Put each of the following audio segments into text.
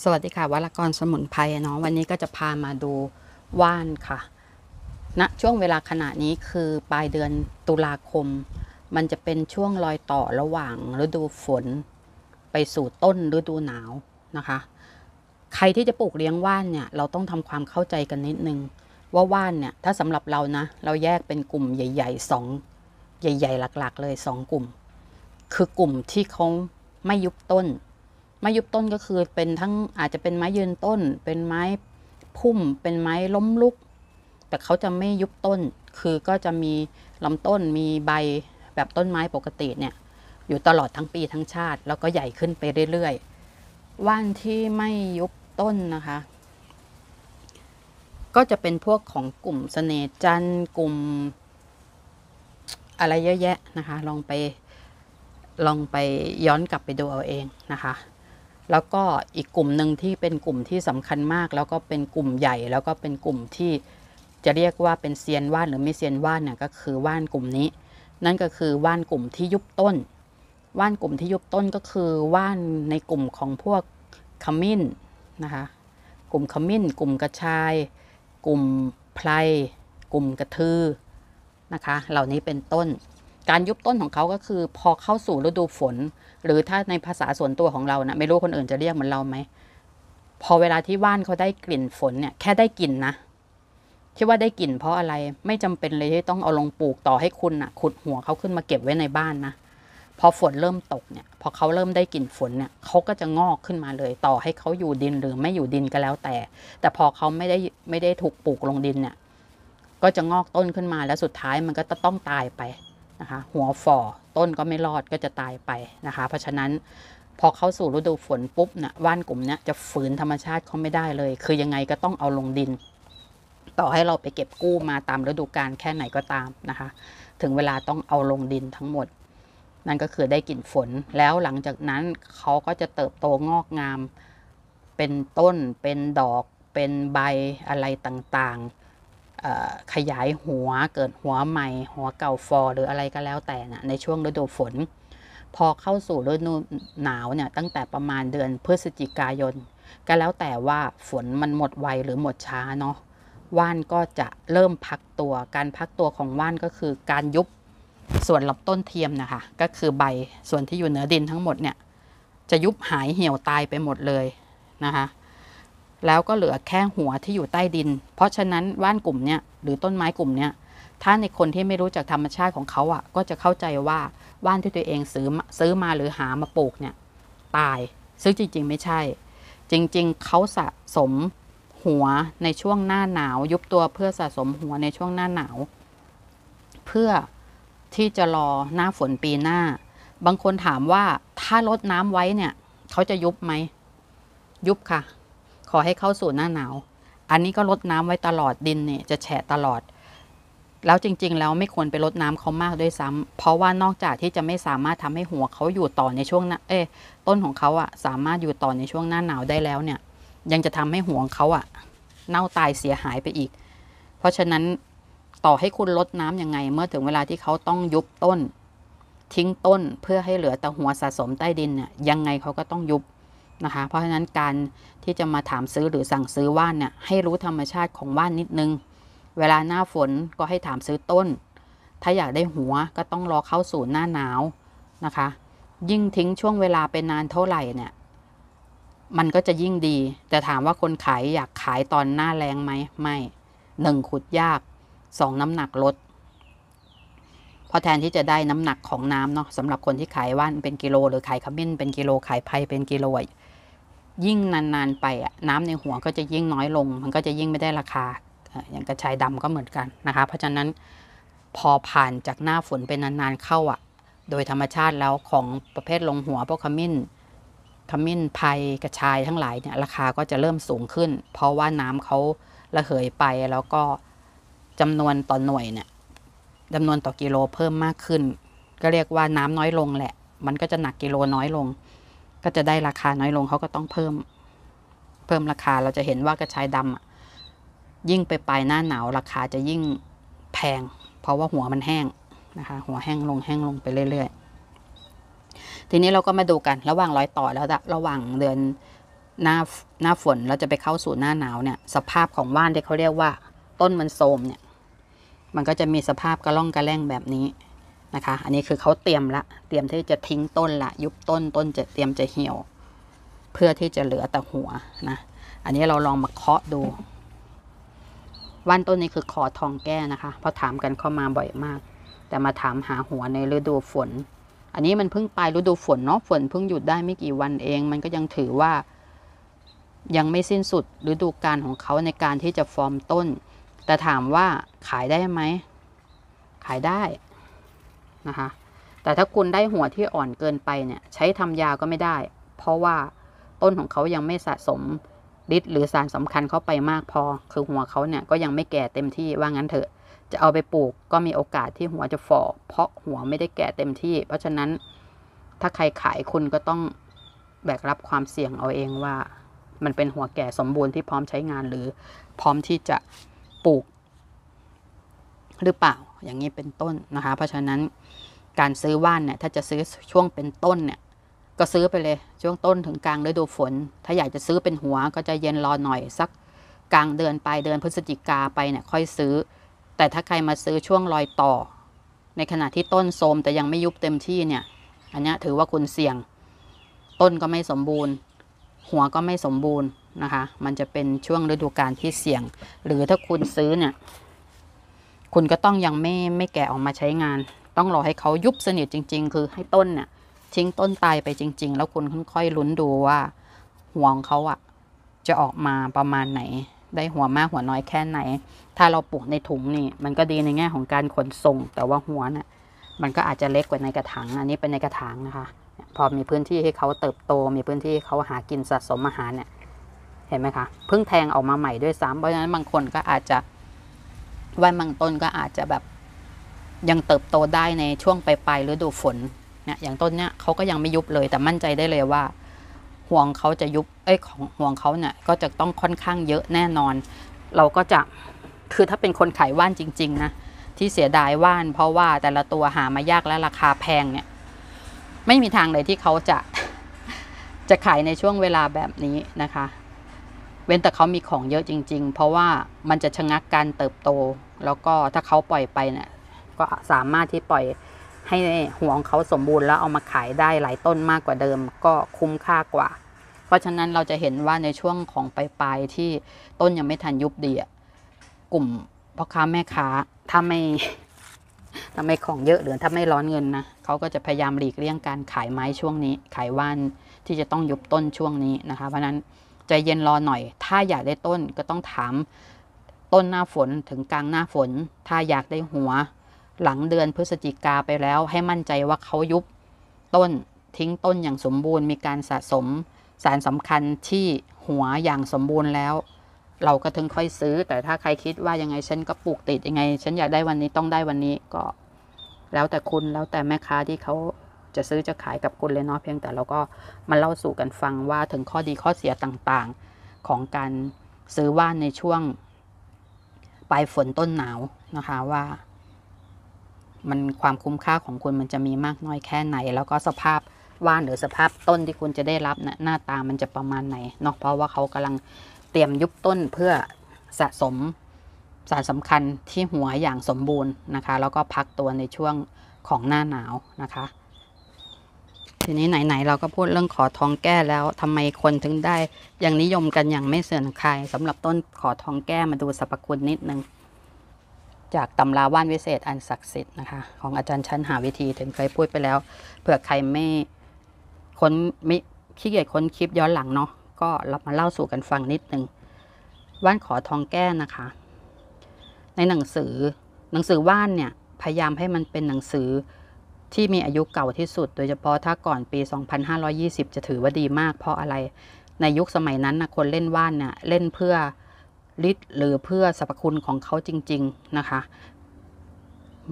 สวัสดีค่ะวัลกรสมุนไพรเนาะวันนี้ก็จะพามาดูว่านค่ะณนะช่วงเวลาขณะนี้คือ ปลายเดือนตุลาคม มันจะเป็นช่วงรอยต่อ ระหว่างฤดูฝน ไปสู่ต้นฤดูหนาวนะคะ ใครที่จะปลูกเลี้ยงว่าน เนี่ย เราต้องทำความเข้าใจกันนิดนึง ว่าว่านเนี่ย ถ้าสำหรับเรานะเราแยกเป็นกลุ่มใหญ่ๆสองใหญ่ๆ หลักๆเลยสองกลุ่ม คือกลุ่มที่เขาไม่ยุบต้นไม้ยุบต้นก็คือเป็นทั้งอาจจะเป็นไม้ยืนต้นเป็นไม้พุ่ม เป็นไม้ล้มลุก แต่เขาจะไม่ยุบต้นคือก็จะมีลำต้นมีใบแบบต้นไม้ปกติเนี่ย อยู่ตลอดทั้งปีทั้งชาติ แล้วก็ใหญ่ขึ้นไปเรื่อยๆ ว่านที่ไม่ยุบต้นนะคะ ก็จะเป็นพวกของกลุ่มสเสน่จันกลุ่มอะไรเยอะแยะนะคะลองไปลองไปย้อนกลับไปดูเอาเองนะคะแล้วก็อีกกลุ่มหนึ่งที่เป็นกลุ่มที่สำคัญมาก แล้วก็เป็นกลุ่มใหญ่ แล้วก็เป็นกลุ่มที่จะเรียกว่าเป็นเซียนว่าน หรือไม่เซียนว่านเนี่ยก็คือว่านกลุ่มนี้ นั่นก็คือว่านกลุ่มที่ยุบต้นว่านกลุ่มที่ยุบต้นก็คือว่านในกลุ่มของพวกขมิ้นนะคะกลุ่มขมิ้น กลุ่มกระชาย กลุ่มไพรกลุ่มกระทือนะคะเหล่านี้เป็นต้นการยุบต้นของเขาก็คือพอเข้าสู่ฤดูฝน หรือถ้าในภาษาส่วนตัวของเรานะไม่รู้คนอื่นจะเรียกเหมือนเราไหม พอเวลาที่ว่านเขาได้กลิ่นฝนเนี่ย แค่ได้กลิ่นนะคิดว่าได้กลิ่น เพราะอะไร ไม่จำเป็นเลยที่ต้องเอาลงปลูกต่อให้คุณนะ่ะ ขุดหัวเขาขึ้นมาเก็บไว้ในบ้านนะ พอฝนเริ่มตกเนี่ย พอเขาเริ่มได้กลิ่นฝนเนี่ย เขาก็จะงอกขึ้นมาเลย ต่อให้เขาอยู่ดินหรือไม่อยู่ดินก็แล้วแต่ แต่พอเขาไม่ได้ไม่ได้ถูกปลูกลงดินเนี่ย ก็จะงอกต้นขึ้นมา แล้วสุดท้ายมันก็จะต้องตายไปะคะหัวฝ่อต้นก็ไม่รอดก็จะตายไปนะคะเพราะฉะนั้นพอเข้าสู่ฤดูฝนปุ๊บนะ่ะว่านกลุ่มนี้จะฝืนธรรมชาติเขาไม่ได้เลย คือยังไงก็ต้องเอาลงดิน ต่อให้เราไปเก็บกู้มาตามฤดูกาลแค่ไหนก็ตามนะคะถึงเวลาต้องเอาลงดินทั้งหมดนั่นก็คือได้กลิ่นฝน แล้วหลังจากนั้นเขาก็จะเติบโตงอกงาม เป็นต้น เป็นดอก เป็นใบอะไรต่างๆขยายหัวเกิดหัวใหม่ หัวเก่าฟอหรืออะไรก็แล้วแต่นะในช่วงฤดูฝน พอเข้าสู่ฤดูหนาวเนี่ย ตั้งแต่ประมาณเดือนพฤศจิกายน ก็แล้วแต่ว่าฝนมันหมดไวหรือหมดช้าเนาะว่านก็จะเริ่มพักตัวการพักตัวของว่านก็คือการยุบส่วนลำต้นเทียมนะคะก็คือใบส่วนที่อยู่เหนือดินทั้งหมดเนี่ย จะยุบหายเหี่ยวตายไปหมดเลยนะคะแล้วก็เหลือแค่หัวที่อยู่ใต้ดิน เพราะฉะนั้นว่านกลุ่มเนี้ยหรือต้นไม้กลุ่มเนี้ยถ้าในคนที่ไม่รู้จักธรรมชาติของเขาอ่ะ ก็จะเข้าใจว่าว่านที่ตัวเองซื้อซื้อมาหรือหามาปลูกเนี่ย ตายซึ่ง จริง ๆ ไม่ใช่ จริง ๆ เขาสะสมหัวในช่วงหน้าหนาว ยุบตัวเพื่อสะสมหัวในช่วงหน้าหนาว เพื่อที่จะรอหน้าฝนปีหน้า บางคนถามว่าถ้าลดน้ำไว้เนี่ยเขาจะยุบไหมยุบค่ะขอให้เข้าสู่หน้าหนาว อันนี้ก็ลดน้ำไว้ตลอดดินเนี่ยจะแฉะตลอด แล้วจริง ๆ แล้วไม่ควรไปลดน้ำเขามากด้วยซ้ำ เพราะว่านอกจากที่จะไม่สามารถทำให้หัวเขาอยู่ต่อในช่วงเอ้ต้นของเขาอะสามารถอยู่ต่อในช่วงหน้าหนาวได้แล้วเนี่ย ยังจะทำให้หัวเขาอะเน่าตายเสียหายไปอีก เพราะฉะนั้นต่อให้คุณลดน้ํำยังไงเมื่อถึงเวลาที่เขาต้องยุบต้นทิ้งต้นเพื่อให้เหลือแต่หัวสะสมใต้ดินเนี่ยยังไงเขาก็ต้องยุบนะคะเพราะฉะนั้นการที่จะมาถามซื้อหรือสั่งซื้อว่านเนี่ยให้รู้ธรรมชาติของว่านนิดนึงเวลาหน้าฝนก็ให้ถามซื้อต้น ถ้าอยากได้หัวก็ต้องรอเข้าสู่หน้าหนาวนะคะ ยิ่งทิ้งช่วงเวลาเป็นานเท่าไหร่เนี่ยมันก็จะยิ่งดีแต่ถามว่าคนขายอยากขายตอนหน้าแรงไหมไม่หนึ่งขุดยากสองน้ำหนักลดพอแทนที่จะได้น้ำหนักของน้ำเนาะสำหรับคนที่ขายว่านเป็นกิโล หรือขายขมิ้นเป็นกิโลขายไผ่เป็นกิโลยิ่งนาน ๆ ไปอะน้ำในหัวก็จะยิ่งน้อยลง มันก็จะยิ่งไม่ได้ราคาอย่างกระชายดำก็เหมือนกันนะคะ เพราะฉะนั้นพอผ่านจากหน้าฝนไปนาน ๆเข้าอะโดยธรรมชาติแล้วของประเภทลงหัวพวกขมิ้นขมิ้นไัยกระชายทั้งหลายเนี่ยราคาก็จะเริ่มสูงขึ้น เพราะว่าน้ำเขาระเหยไปแล้วก็จำนวนต่อหน่วยเนี่ยจำนวนต่อกิโลเพิ่มมากขึ้น ก็เรียกว่าน้ำน้อยลงแหละ มันก็จะหนักกิโลน้อยลงก็จะได้ราคาน้อยลงเขาก็ต้องเพิ่ม เพิ่มราคาเราจะเห็นว่ากระชายดำยิ่งไปปลายหน้าหนาวราคาจะยิ่งแพง เพราะว่าหัวมันแห้ง นะคะ หัวแห้งลงแห้งลงไปเรื่อยๆ ทีนี้เราก็มาดูกันระหว่างร้อยต่อแล้วะระหว่างเดือน หน้าหน้าฝนเราจะไปเข้าสู่หน้าหนาวเนี่ย สภาพของว่านที่เขาเรียกว่าต้นมันโทมเนี่ย มันก็จะมีสภาพกระล่องกระแล่งแบบนี้นะคะ อันนี้คือเขาเตรียมละเตรียมที่จะทิ้งต้นละยุบต้นต้นจะเตรียมจะเหี่ยว เพื่อที่จะเหลือแต่หัวนะ อันนี้เราลองมาเคาะดูว่านต้นนี้คือคอทองแก้นะคะเพราะถามกันเข้ามาบ่อยมาก แต่มาถามหาหัวในฤดูฝน อันนี้มันเพิ่งไปฤดูฝนเนาะฝนเพิ่งหยุดได้ไม่กี่วันเองมันก็ยังถือว่ายังไม่สิ้นสุดฤดูการของเขาในการที่จะฟอร์มต้น แต่ถามว่าขายได้ไหมขายได้นะคะแต่ถ้าคุณได้หัวที่อ่อนเกินไปเนี่ย ใช้ทำยาก็ไม่ได้ เพราะว่าต้นของเขายังไม่สะสมฤทธิ์หรือสารสำคัญเข้าไปมากพอ คือหัวเขาเนี่ยก็ยังไม่แก่เต็มที่ว่างั้นเถอะ จะเอาไปปลูก ก็มีโอกาสที่หัวจะฝ่อเพราะหัวไม่ได้แก่เต็มที่ เพราะฉะนั้นถ้าใครขายคุณก็ต้องแบกรับความเสี่ยงเอาเองว่า มันเป็นหัวแก่สมบูรณ์ที่พร้อมใช้งานหรือพร้อมที่จะปลูกหรือเปล่าอย่างนี้เป็นต้นนะคะ เพราะฉะนั้นการซื้อว่านเนี่ย ถ้าจะซื้อช่วงเป็นต้นเนี่ยก็ซื้อไปเลย ช่วงต้นถึงกลางฤดูฝน ถ้าอยากจะซื้อเป็นหัวก็จะเย็นรอหน่อยสักกลางเดือนปลายเดือนพฤศจิกาไปเนี่ยค่อยซื้อ แต่ถ้าใครมาซื้อช่วงรอยต่อ ในขณะที่ต้นโทมแต่ยังไม่ยุบเต็มที่เนี่ย อันนี้ถือว่าคุณเสี่ยง ต้นก็ไม่สมบูรณ์ หัวก็ไม่สมบูรณ์นะคะ มันจะเป็นช่วงฤดูกาลที่เสี่ยง หรือถ้าคุณซื้อเนี่ยคุณก็ต้องยังไม่ไม่แก่ออกมาใช้งาน ต้องรอให้เขายุบสนิทจริงๆ คือให้ต้นน่ะทิ้งต้นตายไปจริงๆ แล้วคุณค่อยๆลุ้นดูว่าห่วงเขาอะจะออกมาประมาณไหน ได้หัวมากหัวน้อยแค่ไหน ถ้าเราปลูกในถุงนี่ มันก็ดีในแง่ของการขนส่ง แต่ว่าหัวน่ะมันก็อาจจะเล็กกว่าในกระถาง อันนี้เป็นในกระถางนะคะ พอมีพื้นที่ให้เขาเติบโต มีพื้นที่เขาหากินสะสมอาหารเนี่ย เห็นไหมคะเพิ่งแทงออกมาใหม่ด้วยซ้ำเพราะฉะนั้นบางคนก็อาจจะวันบางต้นก็อาจจะแบบยังเติบโตได้ในช่วงปลายๆฤดูฝนเนี่ย อย่างต้นเนี้ยเขาก็ยังไม่ยุบเลยแต่มั่นใจได้เลยว่าห่วงเขาจะยุบเอ้ยของห่วงเขาเนี่ย ก็จะต้องค่อนข้างเยอะแน่นอน เราก็จะคือถ้าเป็นคนขายว่านจริงๆนะที่เสียดายว่านเพราะว่าแต่ละตัวหามายากและราคาแพงเนี่ยไม่มีทางเลยที่เขาจะจะขายในช่วงเวลาแบบนี้นะคะเว้นแต่เขามีของเยอะจริงๆ เพราะว่ามันจะชะงักการเติบโต แล้วก็ถ้าเขาปล่อยไปเนี่ยก็สามารถที่ปล่อยให้ห่วงเขาสมบูรณ์แล้วเอามาขายได้หลายต้นมากกว่าเดิมก็คุ้มค่ากว่า เพราะฉะนั้นเราจะเห็นว่าในช่วงของปลายๆที่ต้นยังไม่ทันยุบดีอ่ะกลุ่มพ่อค้าแม่ค้าถ้าไม่ถ้าไม่ของเยอะหรือถ้าไม่ร้อนเงินนะเขาก็จะพยายามหลีกเลี่ยงการขายไม้ช่วงนี้ขายว่านที่จะต้องยุบต้นช่วงนี้นะคะ เพราะนั้นใจเย็นรอหน่อย ถ้าอยากได้ต้นก็ต้องถาม ต้นหน้าฝนถึงกลางหน้าฝน ถ้าอยากได้หัว หลังเดือนพฤศจิกาไปแล้วให้มั่นใจว่าเขายุบต้นทิ้งต้นอย่างสมบูรณ์มีการสะสมสารสำคัญที่หัวอย่างสมบูรณ์แล้ว เราก็ถึงค่อยซื้อ แต่ถ้าใครคิดว่ายังไงฉันก็ปลูกติดยังไง ฉันอยากได้วันนี้ต้องได้วันนี้ก็ แล้วแต่คุณแล้วแต่แม่ค้าที่เขาจะซื้อจะขายกับคุณเลยเนาะเพียงแต่เราก็มาเล่าสู่กันฟังว่าถึงข้อดีข้อเสียต่าง ๆ ของการซื้อว่านในช่วง ปลายฝนต้นหนาวนะคะว่า มันความคุ้มค่าของคุณมันจะมีมากน้อยแค่ไหน แล้วก็สภาพว่านหรือสภาพต้นที่คุณจะได้รับนะหน้าตามันจะประมาณไหนเนาะเพราะว่าเขากำลังเตรียมยุบต้นเพื่อสะสม สารสำคัญที่หัวอย่างสมบูรณ์นะคะ แล้วก็พักตัวในช่วงของหน้าหนาวนะคะทีนี้ไหน ๆ เราก็พูดเรื่องขอทองแก้แล้วทำไมคนถึงได้ยังนิยมกัน อย่างไม่เสื่อมคลายสำหรับต้นขอทองแก้มาดูสรรพคุณนิดนึงจากตำราว่านวิเศษอันศักดิ์สิทธิ์นะคะ ของอาจารย์ชั้นหาวิธีถึงเคยพูดไปแล้ว เผื่อใครไม่คนไม่ขี้เกียจค้นคลิปย้อนหลังเนาะก็เรามาเล่าสู่กันฟังนิดนึงว่านขอทองแก้นะคะ ในหนังสือหนังสือว่านเนี่ย พยายามให้มันเป็นหนังสือที่มีอายุเก่าที่สุด โดยเฉพาะถ้าก่อนปี 2520 จะถือว่าดีมาก เพราะอะไร ในยุคสมัยนั้นนะคนเล่นว่านเนี่ยเล่นเพื่อฤทธิ์หรือเพื่อสรรพคุณของเขาจริงๆนะคะ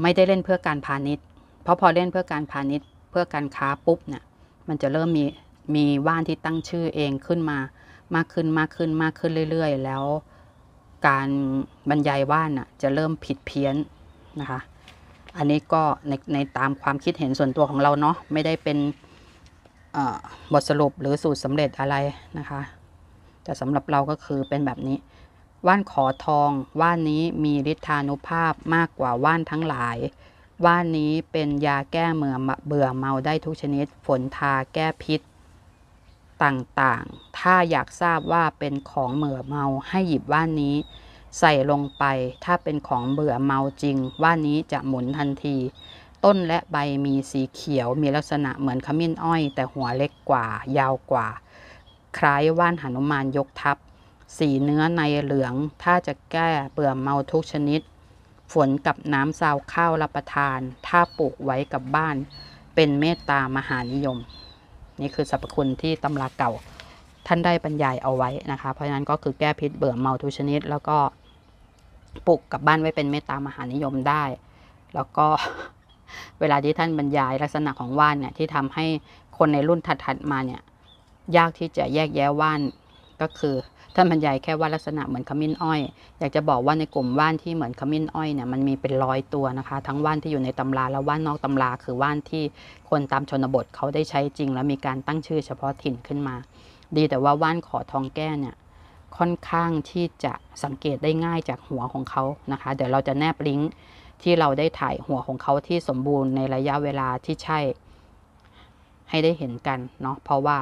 ไม่ได้เล่นเพื่อการพาณิชย์ เพราะพอเล่นเพื่อการพาณิชย์ เพื่อการค้าปุ๊บเนี่ย มันจะเริ่มมีมีว่านที่ตั้งชื่อเองขึ้นมามากขึ้นมากขึ้นมากขึ้นเรื่อยๆ แล้ว การบรรยายว่านน่ะจะเริ่มผิดเพี้ยนนะคะอันนี้ก็ในในตามความคิดเห็นส่วนตัวของเราเนาะไม่ได้เป็นบทสรุปหรือสูตรสำเร็จอะไรนะคะ แต่สำหรับเราก็คือเป็นแบบนี้ ว่านขอทองว่านนี้มีฤทธานุภาพมากกว่าว่านทั้งหลาย ว่านนี้เป็นยาแก้ เมื่อเบื่อเมาได้ทุกชนิด ฝนทาแก้พิษต่างๆ ถ้าอยากทราบว่าเป็นของเมื่อเมาให้หยิบว่านนี้ใส่ลงไปถ้าเป็นของเบื่อเมาจริง ว่านี้จะหมุนทันที ต้นและใบมีสีเขียวมีลักษณะเหมือนขมิ้นอ้อย แต่หัวเล็กกว่ายาวกว่า คล้ายว่านหนุมานยกทับสีเนื้อในเหลือง ถ้าจะแก้เบื่อเมาทุกชนิด ฝนกับน้ำซาวข้าวรับประทาน ถ้าปลูกไว้กับบ้าน เป็นเมตตามหานิยม นี่คือสรรพคุณที่ตำราเก่าท่านได้บรรยายเอาไว้นะคะเพราะฉะนั้นก็คือแก้พิษเบื่อเมาทุกชนิดแล้วก็ปลูกกลับบ้านไว้เป็นเมตตามหานิยมได้ แล้วก็เวลาที่ท่านบรรยายลักษณะของว่านเนี่ย ที่ทำให้คนในรุ่นถัด ๆ มาเนี่ย ยากที่จะแยกแยะว่าน ก็คือท่านบรรยายแค่ว่าลักษณะเหมือนขมิ้นอ้อยอยากจะบอกว่าในกลุ่มว่านที่เหมือนขมิ้นอ้อยเนี่ยมันมีเป็นร้อยตัวนะคะ ทั้งว่านที่อยู่ในตำราและว่านนอกตำราคือว่านที่คนตามชนบทเขาได้ใช้จริงและมีการตั้งชื่อเฉพาะถิ่นขึ้นมา ดีแต่ว่าว่านขอทองแก้เนี่ยค่อนข้างที่จะสังเกตได้ง่ายจากหัวของเขานะคะเดี๋ยวเราจะแนบลิงก์ที่เราได้ถ่ายหัวของเขาที่สมบูรณ์ ในระยะเวลาที่ใช่ให้ได้เห็นกันเนาะเพราะว่า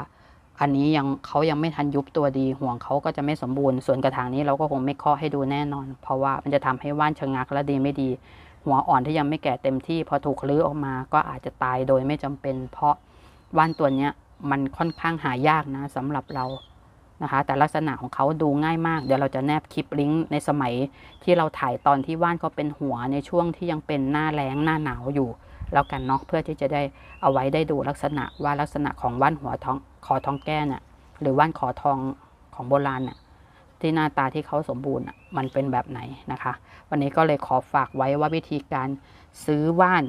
อันนี้ยังเขายังไม่ทันยุบตัวดีห่วงเขาก็จะไม่สมบูรณ์ ส่วนกระถางนี้เราก็คงไม่เคาะให้ดูแน่นอน เพราะว่ามันจะทำให้ว่านชะงักและดีไม่ดี หัวอ่อนที่ยังไม่แก่เต็มที่พอถูกลื้อออกมาก็อาจจะตายโดยไม่จำเป็น เพราะว่านตัวเนี้ย มันค่อนข้างหายากนะ สำหรับเรานะคะแต่ลักษณะของเขาดูง่ายมากเดี๋ยวเราจะแนบคลิปลิงก์ในสมัยที่เราถ่ายตอนที่ว่านเขาเป็นหัวในช่วงที่ยังเป็นหน้าแรงหน้าหนาวอยู่แล้วกันเนาะเพื่อที่จะได้เอาไว้ได้ดูลักษณะว่าลักษณะของว่านหัวทองขอทองแก้น่ะหรือว่านขอทองของโบราณน่ะที่หน้าตาที่เขาสมบูรณ์มันเป็นแบบไหนนะคะ วันนี้ก็เลยขอฝากไว้ว่าวิธีการซื้อว่าน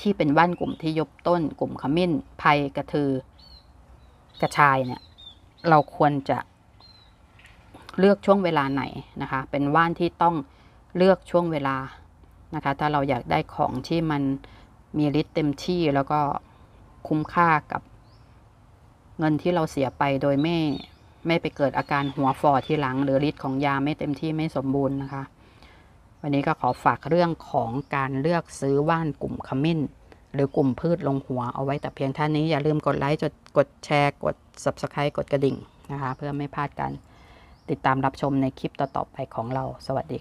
ที่เป็นว่านกลุ่มที่ยบต้น กลุ่มขมิ้นไผ่กระทือกระชายเนี่ยเราควรจะเลือกช่วงเวลาไหนนะคะ เป็นว่านที่ต้องเลือกช่วงเวลานะคะ ถ้าเราอยากได้ของที่มันมีฤทธิ์เต็มที่แล้วก็คุ้ม ค่ากับเงินที่เราเสียไปโดยไม่ไม่ไปเกิดอาการหัวฟอที่หลัง หรือฤทธิ์ของยาไม่เต็มที่ไม่สมบูรณ์นะคะ วันนี้ก็ขอฝากเรื่องของการเลือกซื้อว่านกลุ่มขมิ้น หรือกลุ่มพืชลงหัวเอาไว้แต่เพียงเท่านี้อย่าลืมกดไลค์กดแชร์กด Subscribe กดกระดิ่งนะคะ เพื่อไม่พลาดการติดตามรับชมในคลิปต่อๆไปของเราสวัสดี